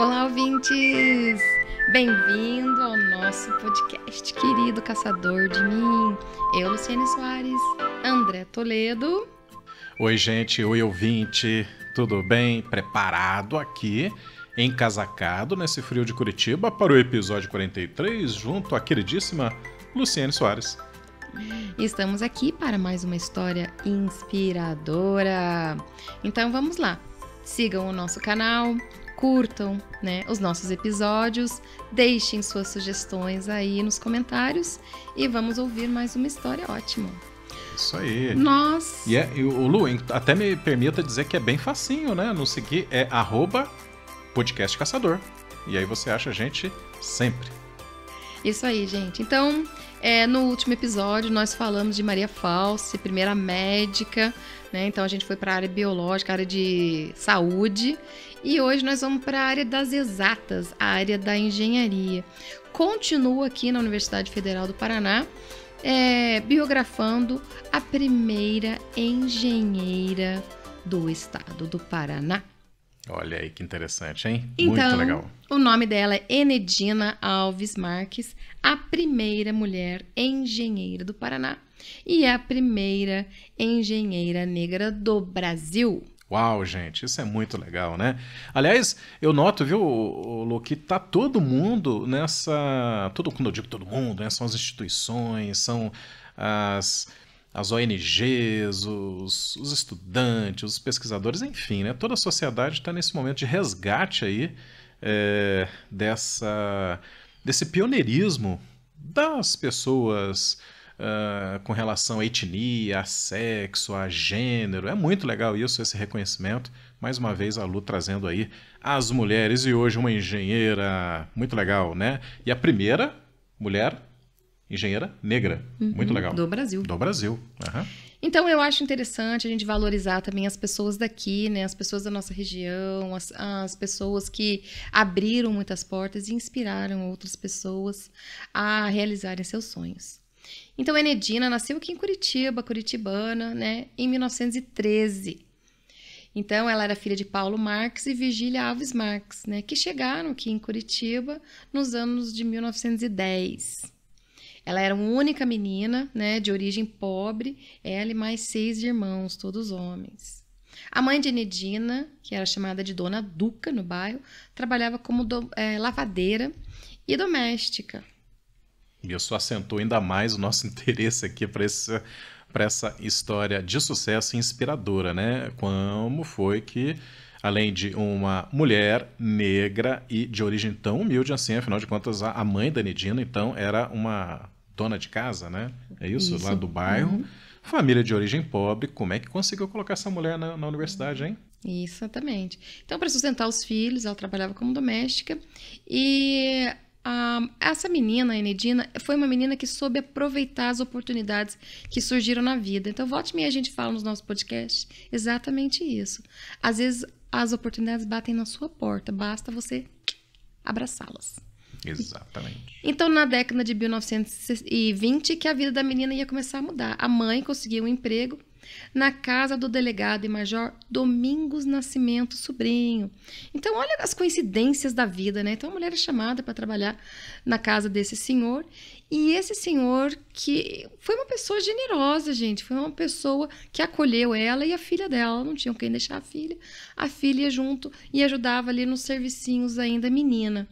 Olá, ouvintes! Bem-vindo ao nosso podcast, querido caçador de mim. Eu, Luciane Soares, André Toledo. Oi, gente, oi, ouvinte. Tudo bem? Preparado aqui, encasacado nesse frio de Curitiba para o episódio 43, junto à queridíssima Luciane Soares. Estamos aqui para mais uma história inspiradora. Então vamos lá. Sigam o nosso canal, curtam né, os nossos episódios, deixem suas sugestões aí nos comentários e vamos ouvir mais uma história ótima. Isso aí. Nós. E, é, e o Lu, até me permita dizer que é bem facinho, né? Nos seguir é arroba podcast caçador. E aí você acha a gente sempre. Isso aí, gente. Então, é, no último episódio nós falamos de Maria Falsi, primeira médica, né? Então a gente foi para a área biológica, área de saúde, e hoje nós vamos para a área das exatas, a área da engenharia. Continuo aqui na Universidade Federal do Paraná, é, biografando a primeira engenheira do estado do Paraná. Olha aí que interessante, hein? Então, Muito legal. O nome dela é Enedina Alves Marques, a primeira mulher engenheira do Paraná e a primeira engenheira negra do Brasil. Uau, gente, isso é muito legal, né? Aliás, eu noto, viu, Lu, que tá todo mundo nessa. Todo, quando eu digo todo mundo, né? São as instituições, são as as ONGs, os, os estudantes, os pesquisadores, enfim, né? toda a sociedade está nesse momento de resgate aí é, dessa, desse pioneirismo das pessoas uh, com relação à etnia, a sexo, a gênero. É muito legal isso, esse reconhecimento. Mais uma vez a Lu trazendo aí as mulheres e hoje uma engenheira muito legal, né? E a primeira mulher engenheira negra. Uhum, Muito legal. Do Brasil. Do Brasil. Uhum. Então eu acho interessante a gente valorizar também as pessoas daqui, né? As pessoas da nossa região, as, as pessoas que abriram muitas portas e inspiraram outras pessoas a realizarem seus sonhos. Então Enedina nasceu aqui em Curitiba, curitibana, né? Em 1913. Então, ela era filha de Paulo Marx e Vigília Alves Marx, né, que chegaram aqui em Curitiba nos anos de 1910. Ela era uma única menina, né, de origem pobre, ela e mais seis irmãos, todos homens. A mãe de Enedina, que era chamada de Dona Duca no bairro, trabalhava como do, é, lavadeira e doméstica. E isso assentou ainda mais o nosso interesse aqui para essa para essa história de sucesso inspiradora, né? Como foi que além de uma mulher negra e de origem tão humilde assim, afinal de contas, a mãe da Nedina então, era uma dona de casa, né? É isso? isso. Lá do bairro. Uhum. Família de origem pobre, como é que conseguiu colocar essa mulher na, na universidade, hein? Exatamente. Então, para sustentar os filhos, ela trabalhava como doméstica e essa menina, a Enedina, foi uma menina que soube aproveitar as oportunidades que surgiram na vida. Então, volte-me a gente fala nos nossos podcasts exatamente isso. Às vezes, as oportunidades batem na sua porta, basta você abraçá-las. Exatamente. Então, na década de 1920, que a vida da menina ia começar a mudar. A mãe conseguiu um emprego, na casa do delegado e major Domingos Nascimento Sobrinho. Então, olha as coincidências da vida, né? Então, a mulher é chamada para trabalhar na casa desse senhor. E esse senhor, que foi uma pessoa generosa, gente, foi uma pessoa que acolheu ela e a filha dela. Não tinham quem deixar a filha. A filha junto e ajudava ali nos servicinhos ainda menina.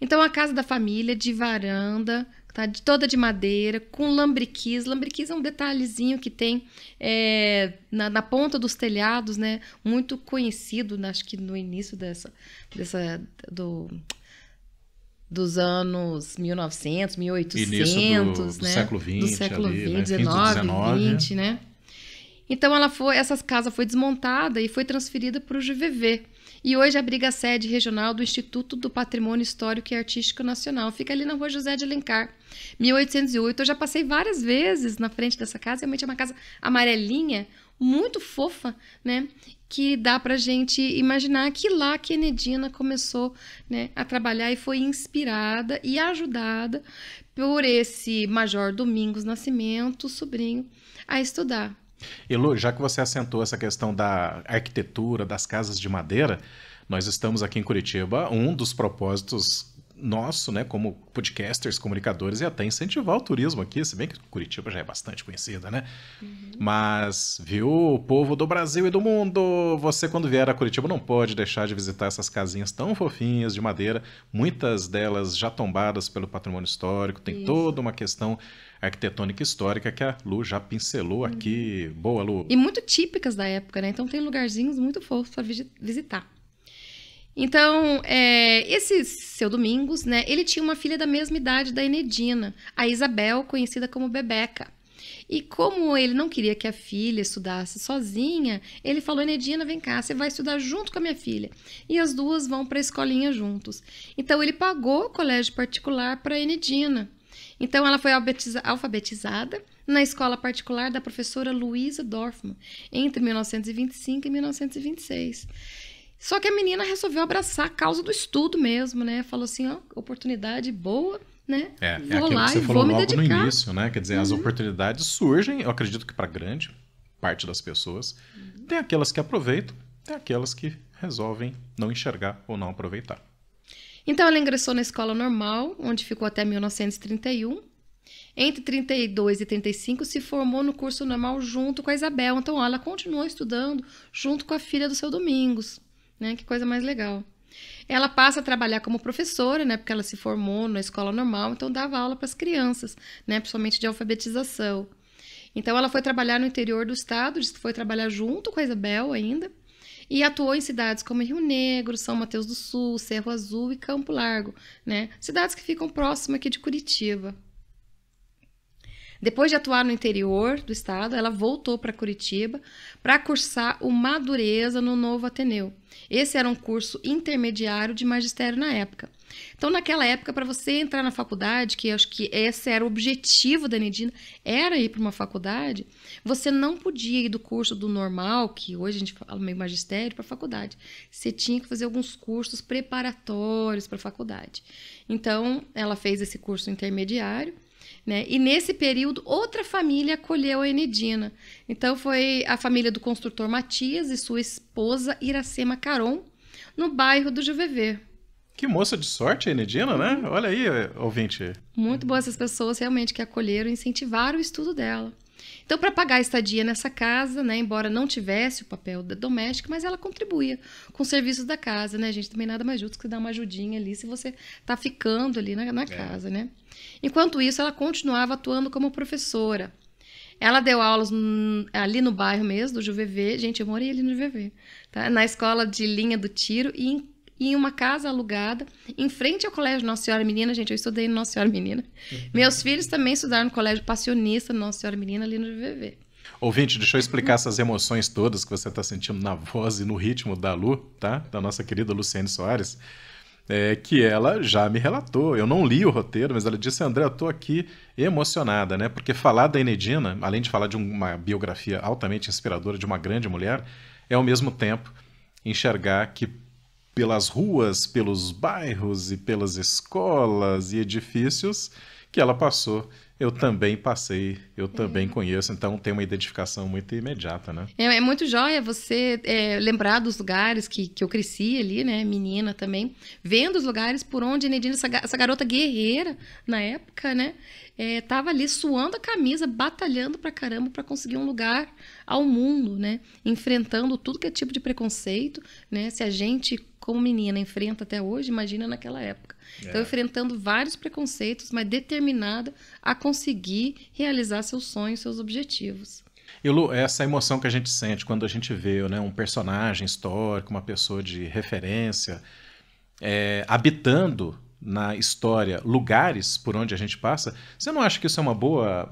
Então, a casa da família, de varanda, tá? De, toda de madeira, com lambriquis. Lambriquis é um detalhezinho que tem é, na, na, ponta dos telhados, né? Muito conhecido, né? acho que no início dessa, dessa do, dos anos 1900, 1800, Início do, né? do século XX, do século ali, 19, 19, 20, né? Então ela foi, essa casa foi desmontada e foi transferida para o GVV. E hoje abriga é a sede regional do Instituto do Patrimônio Histórico e Artístico Nacional. Fica ali na Rua José de Alencar. 1808, eu já passei várias vezes na frente dessa casa, realmente é uma casa amarelinha, muito fofa, né? Que dá pra gente imaginar que lá que Enedina começou né, a trabalhar e foi inspirada e ajudada por esse Major Domingos Nascimento, sobrinho, a estudar. Elu, já que você assentou essa questão da arquitetura, das casas de madeira, nós estamos aqui em Curitiba. Um dos propósitos nosso, né, como podcasters, comunicadores, e é até incentivar o turismo aqui, se bem que Curitiba já é bastante conhecida, né? Uhum. Mas, viu, povo do Brasil e do mundo, você quando vier a Curitiba não pode deixar de visitar essas casinhas tão fofinhas de madeira, muitas delas já tombadas pelo patrimônio histórico, tem Isso. toda uma questão arquitetônica histórica que a Lu já pincelou aqui. Uhum. Boa, Lu. E muito típicas da época, né? Então tem lugarzinhos muito fofos para visitar. Então, é, esse seu Domingos, né, ele tinha uma filha da mesma idade da Enedina, a Isabel, conhecida como Bebeca. E como ele não queria que a filha estudasse sozinha, ele falou: Enedina, vem cá, você vai estudar junto com a minha filha. E as duas vão para a escolinha juntos. Então ele pagou o colégio particular para Enedina. Então ela foi alfabetizada na escola particular da professora Luísa Dorfman entre 1925 e 1926. Só que a menina resolveu abraçar a causa do estudo mesmo, né? Falou assim, ó, oportunidade boa, né? É, é vou é aquilo lá que você e falou logo no início, né? Quer dizer, uhum. as oportunidades surgem, eu acredito que para grande parte das pessoas. Uhum. Tem aquelas que aproveitam, tem aquelas que resolvem não enxergar ou não aproveitar. Então ela ingressou na escola normal, onde ficou até 1931. Entre 32 e 35 se formou no curso normal junto com a Isabel. Então ela continuou estudando junto com a filha do seu Domingos. Né? Que coisa mais legal. Ela passa a trabalhar como professora, né? Porque ela se formou na escola normal, então dava aula para as crianças, né? Principalmente de alfabetização. Então ela foi trabalhar no interior do estado, disse que foi trabalhar junto com a Isabel ainda, e atuou em cidades como Rio Negro, São Mateus do Sul, Cerro Azul e Campo Largo, né? Cidades que ficam próximas aqui de Curitiba. Depois de atuar no interior do estado, ela voltou para Curitiba para cursar o Madureza no Novo Ateneu. Esse era um curso intermediário de magistério na época. Então, naquela época, para você entrar na faculdade, que acho que esse era o objetivo da Nedina, era ir para uma faculdade, você não podia ir do curso do normal, que hoje a gente fala meio magistério, para faculdade. Você tinha que fazer alguns cursos preparatórios para a faculdade. Então, ela fez esse curso intermediário né? E nesse período, outra família acolheu a Enedina. Então, foi a família do construtor Matias e sua esposa Iracema Caron, no bairro do Juvevê. Que moça de sorte a Enedina, né? Olha aí, ouvinte. Muito boa essas pessoas realmente que acolheram e incentivaram o estudo dela. Então, para pagar a estadia nessa casa, né, embora não tivesse o papel da doméstica, mas ela contribuía com os serviços da casa, né, gente? Também nada mais justo que dar uma ajudinha ali se você está ficando ali na, na é. casa, né? Enquanto isso, ela continuava atuando como professora. Ela deu aulas ali no bairro mesmo, do Juvevê, Gente, eu morei ali no Juvevê, Tá? Na escola de linha do tiro e em em uma casa alugada, em frente ao colégio Nossa Senhora Menina. Gente, eu estudei no Nossa Senhora Menina. Uhum. Meus filhos também estudaram no colégio Passionista Nossa Senhora Menina, ali no VV. Ouvinte, deixa eu explicar essas emoções todas que você está sentindo na voz e no ritmo da Lu, tá? Da nossa querida Luciane Soares. É, que ela já me relatou. Eu não li o roteiro, mas ela disse: André, eu estou aqui emocionada, né? Porque falar da Enedina, além de falar de uma biografia altamente inspiradora de uma grande mulher, é ao mesmo tempo enxergar que pelas ruas, pelos bairros e pelas escolas e edifícios que ela passou eu também passei, eu é. também é. conheço, então tem uma identificação muito imediata, né? É, é muito jóia você é, lembrar dos lugares que, que eu cresci ali, né? Menina também, vendo os lugares por onde Nedina, essa, essa garota guerreira na época, né? É, tava ali suando a camisa, batalhando pra caramba para conseguir um lugar ao mundo, né? Enfrentando tudo que é tipo de preconceito, né? Se a gente como menina enfrenta até hoje, imagina naquela época. Então, é. Então, enfrentando vários preconceitos, mas determinada a conseguir realizar seus sonhos, seus objetivos. E Lu, é essa emoção que a gente sente quando a gente vê né, um personagem histórico, uma pessoa de referência, é, habitando na história lugares por onde a gente passa, você não acha que isso é uma boa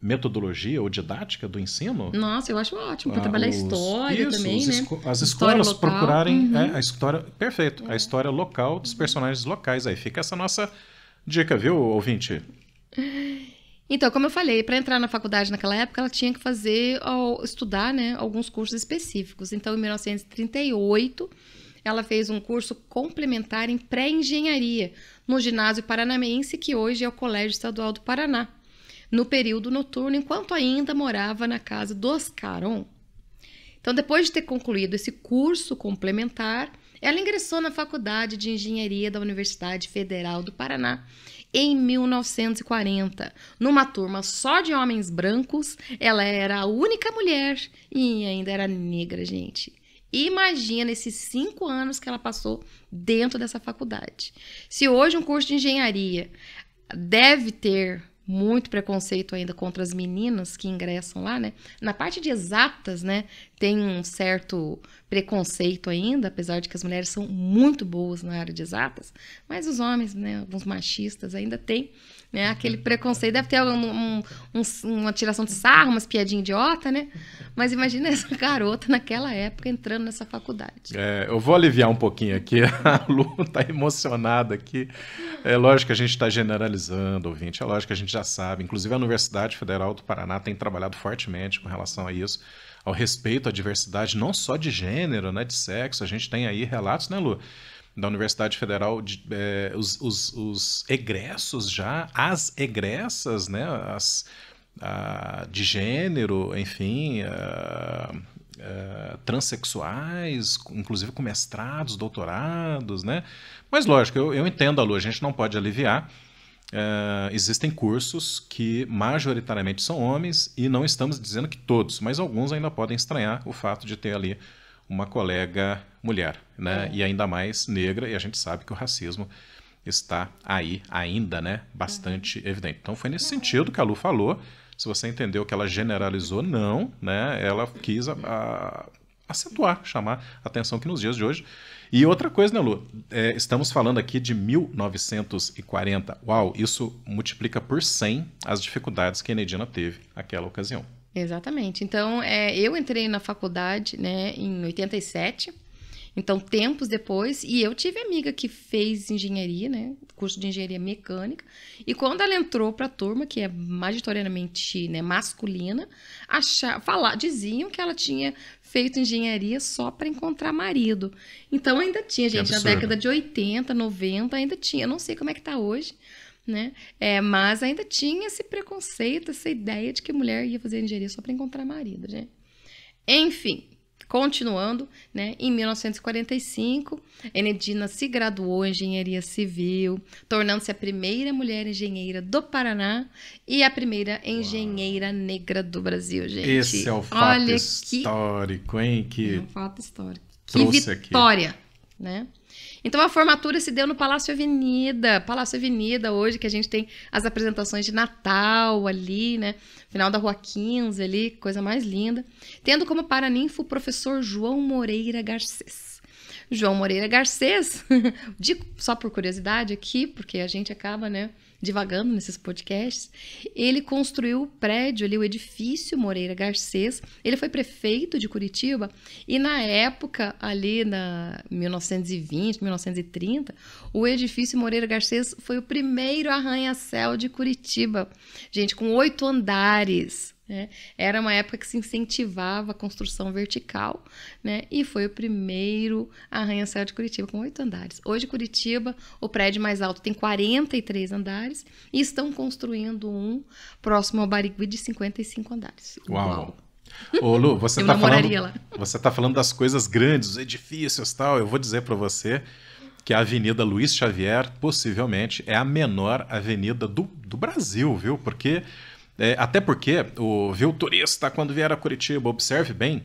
metodologia ou didática do ensino. Nossa, eu acho ótimo para ah, trabalhar história Isso, também, né? As escolas procurarem uhum. é, a história, perfeito, é. a história local dos personagens locais. Aí fica essa nossa dica, viu, ouvinte? Então, como eu falei, para entrar na faculdade naquela época, ela tinha que fazer estudar, né, alguns cursos específicos. Então, em 1938, ela fez um curso complementar em pré-engenharia no ginásio paranaense, que hoje é o Colégio Estadual do Paraná no período noturno, enquanto ainda morava na casa dos Caron. Então, depois de ter concluído esse curso complementar, ela ingressou na Faculdade de Engenharia da Universidade Federal do Paraná em 1940. Numa turma só de homens brancos, ela era a única mulher e ainda era negra, gente. Imagina esses cinco anos que ela passou dentro dessa faculdade. Se hoje um curso de engenharia deve ter muito preconceito ainda contra as meninas que ingressam lá, né? Na parte de exatas, né, tem um certo preconceito ainda, apesar de que as mulheres são muito boas na área de exatas, mas os homens, né, alguns machistas ainda têm né? Aquele preconceito deve ter um, um, um, uma tiração de sarro, umas piadinhas idiota, né? Mas imagina essa garota naquela época entrando nessa faculdade. É, eu vou aliviar um pouquinho aqui. A Lu está emocionada aqui. É lógico que a gente está generalizando, ouvinte. É lógico que a gente já sabe. Inclusive a Universidade Federal do Paraná tem trabalhado fortemente com relação a isso ao respeito à diversidade, não só de gênero, né, de sexo. A gente tem aí relatos, né, Lu? da Universidade Federal, de, é, os, os, os, egressos já, as egressas, né, as, a, de gênero, enfim, a, a, transexuais, inclusive com mestrados, doutorados, né? Mas lógico, eu, eu entendo a lua, a gente não pode aliviar. Eh, existem cursos que majoritariamente são homens e não estamos dizendo que todos, mas alguns ainda podem estranhar o fato de ter ali uma colega mulher, né? É. E ainda mais negra, e a gente sabe que o racismo está aí ainda, né? Bastante uhum. evidente. Então foi nesse sentido que a Lu falou. Se você entendeu que ela generalizou, não, né? Ela quis a, a, acentuar, chamar a atenção que nos dias de hoje. E outra coisa, né, Lu? É, estamos falando aqui de 1940. Uau, isso multiplica por 100 as dificuldades que a Enedina teve naquela ocasião. Exatamente. Então, é, eu entrei na faculdade, né, em 87. Então, tempos depois, e eu tive amiga que fez engenharia, né, curso de engenharia mecânica, e quando ela entrou para a turma, que é majoritariamente, né, masculina, achar, falar, diziam que ela tinha feito engenharia só para encontrar marido. Então ainda tinha, gente, na década de 80, 90, ainda tinha. não sei como é que tá hoje, né? É, mas ainda tinha esse preconceito, essa ideia de que mulher ia fazer engenharia só para encontrar marido, né? Enfim, continuando, né? Em 1945, Enedina se graduou em engenharia civil, tornando-se a primeira mulher engenheira do Paraná e a primeira engenheira Uau. negra do Brasil, gente. Esse é o fato Olha histórico, que... hein? Que é um fato histórico. Que vitória, aqui. né? Então a formatura se deu no Palácio Avenida, Palácio Avenida hoje que a gente tem as apresentações de Natal ali, né? Final da Rua 15 ali, coisa mais linda. Tendo como paraninfo o professor João Moreira Garcês. João Moreira Garcês, digo só por curiosidade aqui, porque a gente acaba, né, divagando nesses podcasts, ele construiu o prédio ali, o edifício Moreira Garcês. Ele foi prefeito de Curitiba e na época ali na 1920, 1930, o edifício Moreira Garcês foi o primeiro arranha-céu de Curitiba. Gente, com oito andares. Né? Era uma época que se incentivava a construção vertical, né? E foi o primeiro arranha-céu de Curitiba com oito andares. Hoje, Curitiba, o prédio mais alto tem 43 andares e estão construindo um próximo ao Barigui de 55 andares. Uau! Uau. Ô Lu, você está falando, você tá falando das coisas grandes, os edifícios tal. Eu vou dizer para você que a Avenida Luiz Xavier possivelmente é a menor avenida do, do Brasil, viu? Porque é, até porque o viu turista quando vier a Curitiba, observe bem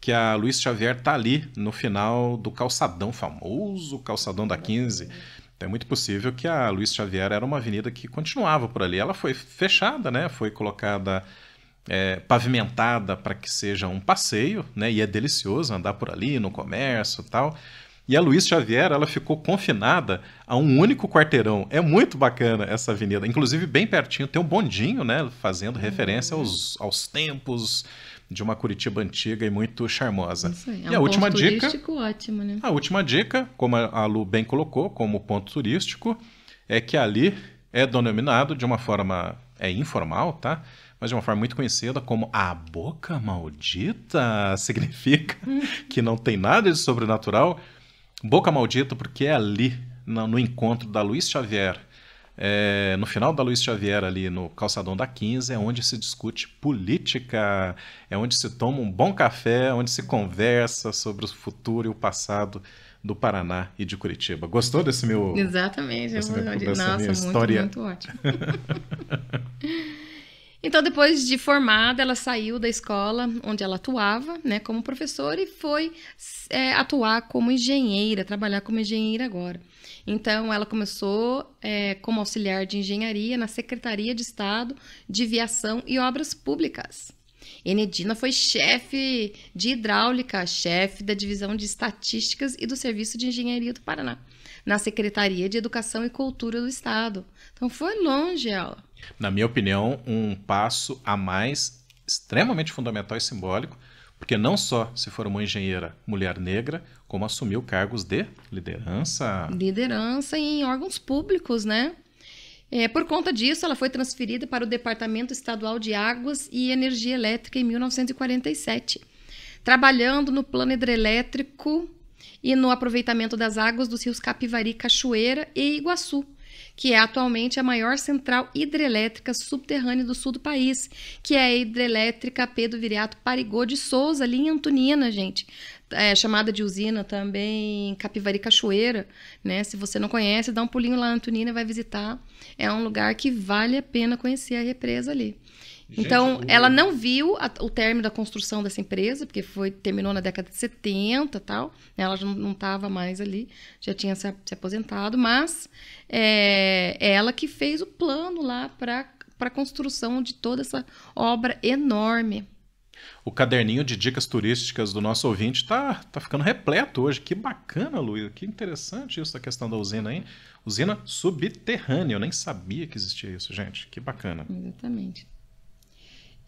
que a Luiz Xavier tá ali no final do calçadão, famoso calçadão da 15. é muito possível que a Luiz Xavier era uma avenida que continuava por ali. Ela foi fechada, né? Foi colocada é, pavimentada para que seja um passeio, né? E é delicioso andar por ali no comércio, tal. E a Luiz Xavier, ela ficou confinada a um único quarteirão. É muito bacana essa avenida. Inclusive, bem pertinho, tem um bondinho, né? Fazendo uhum. referência aos, aos tempos de uma Curitiba antiga e muito charmosa. Isso aí, é um e a ponto última dica, ótimo, né? A última dica, como a Lu bem colocou, como ponto turístico, é que ali é denominado de uma forma é informal, tá? Mas de uma forma muito conhecida como a boca maldita, significa hum. que não tem nada de sobrenatural, Boca Maldita, porque é ali, no, no encontro da Luiz Xavier, é, no final da Luiz Xavier, ali no calçadão da 15, é onde se discute política, é onde se toma um bom café, é onde se conversa sobre o futuro e o passado do Paraná e de Curitiba. Gostou desse meu. Exatamente, desse meu, nossa, minha muito, história? muito ótimo. Então, depois de formada, ela saiu da escola onde ela atuava, né, como professora e foi é, atuar como engenheira, trabalhar como engenheira agora. Então, ela começou é, como auxiliar de engenharia na Secretaria de Estado de Viação e Obras Públicas. Enedina foi chefe de hidráulica, chefe da divisão de estatísticas e do Serviço de Engenharia do Paraná, na Secretaria de Educação e Cultura do Estado. Então foi longe ela. Na minha opinião, um passo a mais extremamente fundamental e simbólico, porque não só se formou engenheira mulher negra, como assumiu cargos de liderança. Liderança em órgãos públicos, né? É, por conta disso, ela foi transferida para o Departamento Estadual de Águas e Energia Elétrica em 1947, trabalhando no plano hidrelétrico e no aproveitamento das águas dos rios Capivari, Cachoeira e Iguaçu que é atualmente a maior central hidrelétrica subterrânea do sul do país, que é a hidrelétrica Pedro Viriato Parigô de Souza, ali em Antonina, gente. É, chamada de usina também Capivari Cachoeira, né? Se você não conhece, dá um pulinho lá na Antonina, vai visitar. É um lugar que vale a pena conhecer a represa ali. Então, Gente, ela não viu a, o término da construção dessa empresa, porque foi terminou na década de 70 tal. Né? Ela já não estava mais ali, já tinha se, se aposentado, mas é, é ela que fez o plano lá para a construção de toda essa obra enorme. O caderninho de dicas turísticas do nosso ouvinte está tá ficando repleto hoje. Que bacana, Luiz. Que interessante isso a questão da usina, hein? Usina subterrânea. Eu nem sabia que existia isso, gente. Que bacana. Exatamente.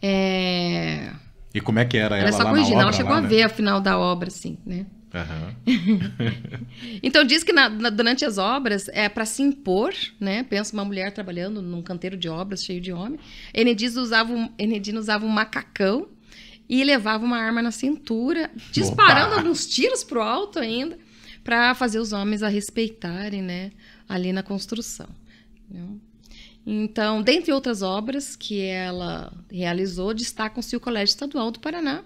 É... E como é que era, era ela só lá corrigindo, obra, ela chegou lá, a né? ver a final da obra, assim, né? Uhum. então diz que na, na, durante as obras é para se impor, né? Pensa uma mulher trabalhando num canteiro de obras cheio de homem. Enedina usava um, usava um macacão e levava uma arma na cintura, disparando Opa! alguns tiros pro alto ainda, para fazer os homens a respeitarem, né? Ali na construção. Então, então, dentre outras obras que ela realizou, destacam-se o Colégio Estadual do Paraná,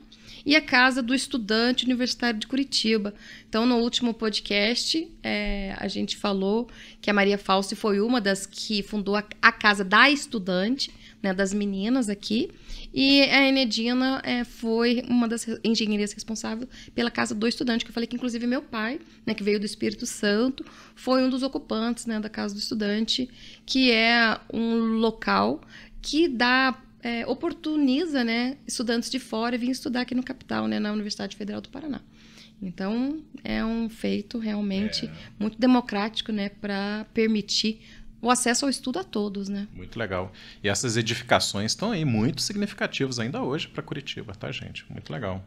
e a Casa do Estudante Universitário de Curitiba. Então, no último podcast, é, a gente falou que a Maria Falsi foi uma das que fundou a, a Casa da Estudante, né, das meninas aqui, e a Enedina é, foi uma das engenheiras responsável pela Casa do Estudante, que eu falei que, inclusive, meu pai, né, que veio do Espírito Santo, foi um dos ocupantes né, da Casa do Estudante, que é um local que dá é, oportuniza né, estudantes de fora vir estudar aqui no capital, né, na Universidade Federal do Paraná. Então, é um feito realmente é. muito democrático né, para permitir o acesso ao estudo a todos, né? Muito legal. E essas edificações estão aí muito significativas ainda hoje para Curitiba, tá, gente? Muito legal.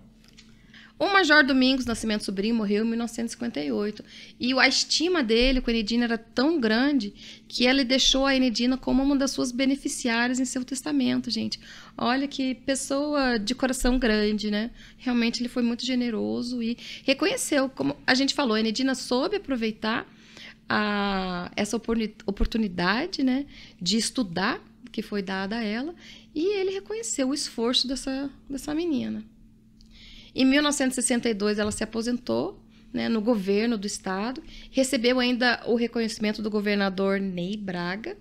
O Major Domingos Nascimento Sobrinho morreu em 1958. E a estima dele com a Enedina era tão grande que ele deixou a Enedina como uma das suas beneficiárias em seu testamento, gente. Olha que pessoa de coração grande, né? Realmente ele foi muito generoso e reconheceu, como a gente falou, a Enedina soube aproveitar a, essa oportunidade né, de estudar que foi dada a ela e ele reconheceu o esforço dessa, dessa menina. Em 1962, ela se aposentou né, no governo do estado, recebeu ainda o reconhecimento do governador Ney Braga,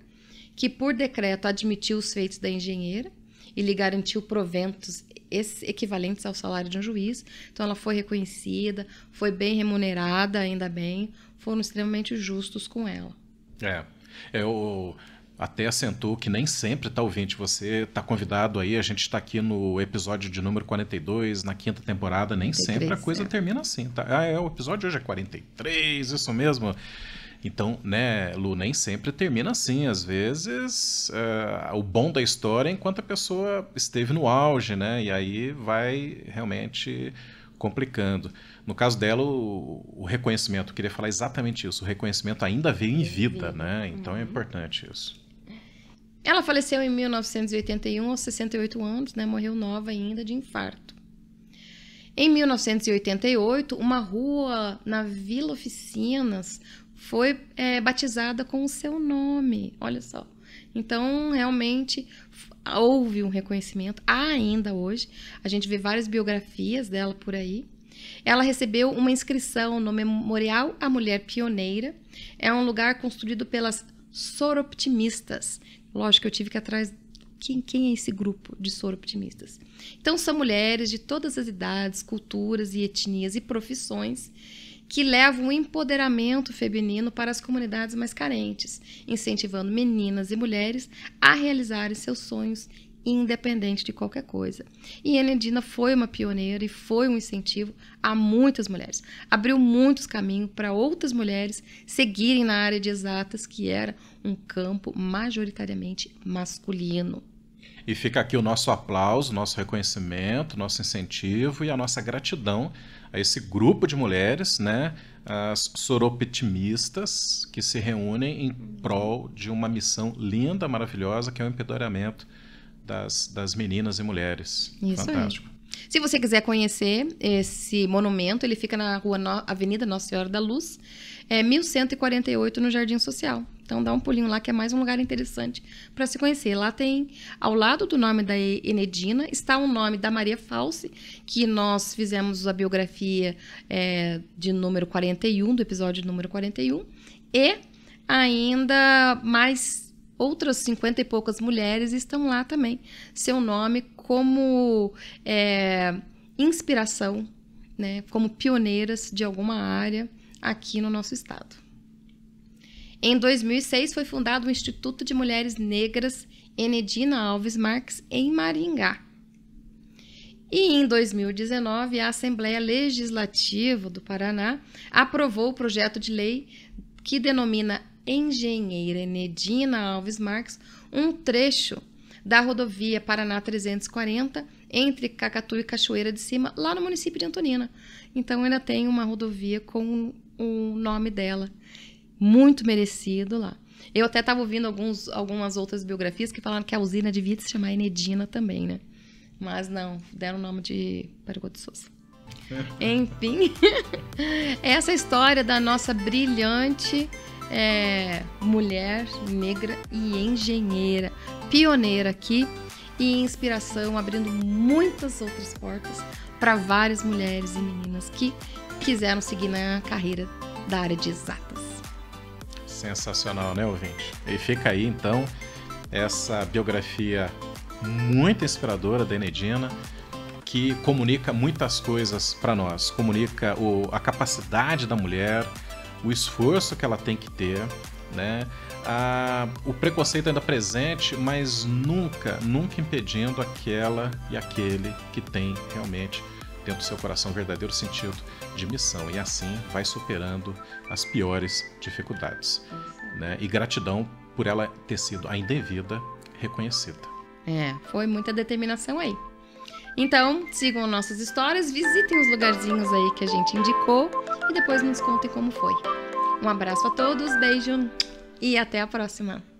que por decreto admitiu os feitos da engenheira e lhe garantiu proventos equivalentes ao salário de um juiz. Então ela foi reconhecida, foi bem remunerada, ainda bem, foram extremamente justos com ela. É. Eu, é, até assentou que nem sempre, está ouvinte, você está convidado aí, a gente está aqui no episódio de número 42, na quinta temporada, nem sempre a é. coisa é. termina assim, tá? Ah, é, o episódio hoje é 43, isso mesmo. Então, né, Lu, nem sempre termina assim. Às vezes, uh, o bom da história é enquanto a pessoa esteve no auge, né? E aí vai realmente complicando. No caso dela, o, reconhecimento, eu queria falar exatamente isso, o reconhecimento ainda veio em vida, né? Então é uhum. importante isso. Ela faleceu em 1981, aos 68 anos, né? morreu nova ainda de infarto. Em 1988, uma rua na Vila Oficinas foi é, batizada com o seu nome. Olha só. Então, realmente houve um reconhecimento, ainda hoje. A gente vê várias biografias dela por aí. Ela recebeu uma inscrição no Memorial à Mulher Pioneira. É um lugar construído pelas soroptimistas, Lógico que eu tive que ir atrás quem, quem é esse grupo de soroptimistas. Então, são mulheres de todas as idades, culturas e etnias e profissões que levam o empoderamento feminino para as comunidades mais carentes, incentivando meninas e mulheres a realizarem seus sonhos independente de qualquer coisa. E Enedina foi uma pioneira e foi um incentivo a muitas mulheres. Abriu muitos caminhos para outras mulheres seguirem na área de exatas, que era um campo majoritariamente masculino. E fica aqui o nosso aplauso, nosso reconhecimento, nosso incentivo e a nossa gratidão a esse grupo de mulheres, né, as soropetimistas, que se reúnem em prol de uma missão linda, maravilhosa, que é o empoderamento das, das meninas e mulheres. Isso Fantástico. Aí. Se você quiser conhecer esse monumento, ele fica na rua no... Avenida Nossa Senhora da Luz, é 1148 no Jardim Social. Então dá um pulinho lá que é mais um lugar interessante para se conhecer. Lá tem, ao lado do nome da Enedina, está o nome da Maria Falsi que nós fizemos a biografia é, de número 41, do episódio número 41, e ainda mais outras cinquenta e poucas mulheres estão lá também. Seu nome como é, inspiração, né, como pioneiras de alguma área aqui no nosso estado. Em 2006 foi fundado o Instituto de Mulheres Negras Enedina Alves Marques em Maringá. E em 2019, a Assembleia Legislativa do Paraná aprovou o projeto de lei que denomina engenheira Enedina Alves Marques um trecho da rodovia Paraná 340 entre Cacatu e Cachoeira de Cima, lá no município de Antonina. Então ainda tem uma rodovia com o nome dela. Muito merecido lá. Eu até estava ouvindo alguns, algumas outras biografias que falaram que a usina devia se chamar Enedina também, né? Mas não, deram o nome de Pergot de Souza. Enfim, essa é história da nossa brilhante é, mulher negra e engenheira, pioneira aqui e inspiração, abrindo muitas outras portas para várias mulheres e meninas que quiseram seguir na carreira da área de exatas. Sensacional, né, ouvinte? E fica aí então essa biografia muito inspiradora da Enedina que comunica muitas coisas para nós, comunica o, a capacidade da mulher, o esforço que ela tem que ter, né? A, o preconceito ainda presente, mas nunca, nunca impedindo aquela e aquele que tem realmente dentro do seu coração um verdadeiro sentido de missão e assim vai superando as piores dificuldades, né? E gratidão por ela ter sido ainda em vida reconhecida. É, foi muita determinação aí. Então, sigam nossas histórias, visitem os lugarzinhos aí que a gente indicou e depois nos contem como foi. Um abraço a todos, beijo e até a próxima!